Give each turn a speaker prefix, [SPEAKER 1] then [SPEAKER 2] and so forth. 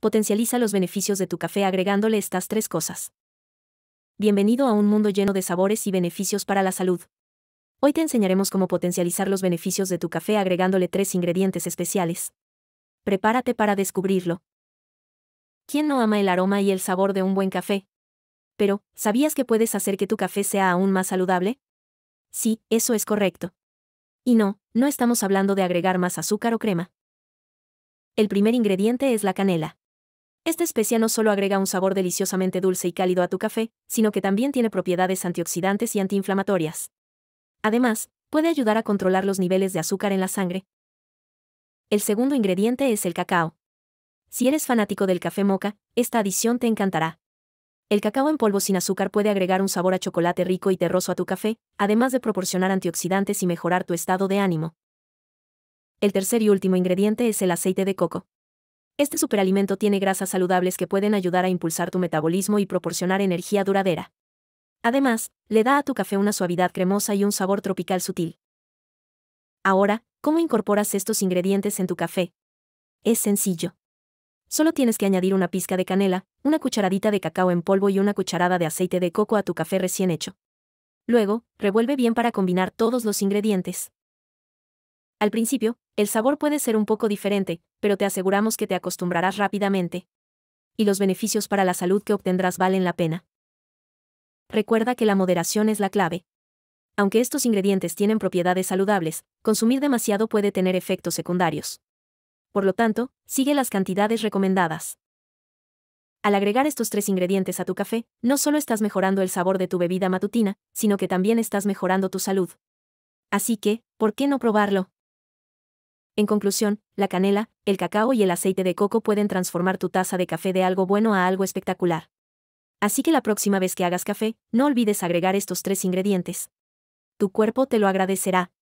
[SPEAKER 1] potencializa los beneficios de tu café agregándole estas tres cosas. Bienvenido a un mundo lleno de sabores y beneficios para la salud. Hoy te enseñaremos cómo potencializar los beneficios de tu café agregándole tres ingredientes especiales. Prepárate para descubrirlo. ¿Quién no ama el aroma y el sabor de un buen café? Pero, ¿sabías que puedes hacer que tu café sea aún más saludable? Sí, eso es correcto. Y no, no estamos hablando de agregar más azúcar o crema. El primer ingrediente es la canela. Esta especia no solo agrega un sabor deliciosamente dulce y cálido a tu café, sino que también tiene propiedades antioxidantes y antiinflamatorias. Además, puede ayudar a controlar los niveles de azúcar en la sangre. El segundo ingrediente es el cacao. Si eres fanático del café moca, esta adición te encantará. El cacao en polvo sin azúcar puede agregar un sabor a chocolate rico y terroso a tu café, además de proporcionar antioxidantes y mejorar tu estado de ánimo. El tercer y último ingrediente es el aceite de coco. Este superalimento tiene grasas saludables que pueden ayudar a impulsar tu metabolismo y proporcionar energía duradera. Además, le da a tu café una suavidad cremosa y un sabor tropical sutil. Ahora, ¿cómo incorporas estos ingredientes en tu café? Es sencillo. Solo tienes que añadir una pizca de canela, una cucharadita de cacao en polvo y una cucharada de aceite de coco a tu café recién hecho. Luego, revuelve bien para combinar todos los ingredientes. Al principio, el sabor puede ser un poco diferente, pero te aseguramos que te acostumbrarás rápidamente. Y los beneficios para la salud que obtendrás valen la pena. Recuerda que la moderación es la clave. Aunque estos ingredientes tienen propiedades saludables, consumir demasiado puede tener efectos secundarios. Por lo tanto, sigue las cantidades recomendadas. Al agregar estos tres ingredientes a tu café, no solo estás mejorando el sabor de tu bebida matutina, sino que también estás mejorando tu salud. Así que, ¿por qué no probarlo? En conclusión, la canela, el cacao y el aceite de coco pueden transformar tu taza de café de algo bueno a algo espectacular. Así que la próxima vez que hagas café, no olvides agregar estos tres ingredientes. Tu cuerpo te lo agradecerá.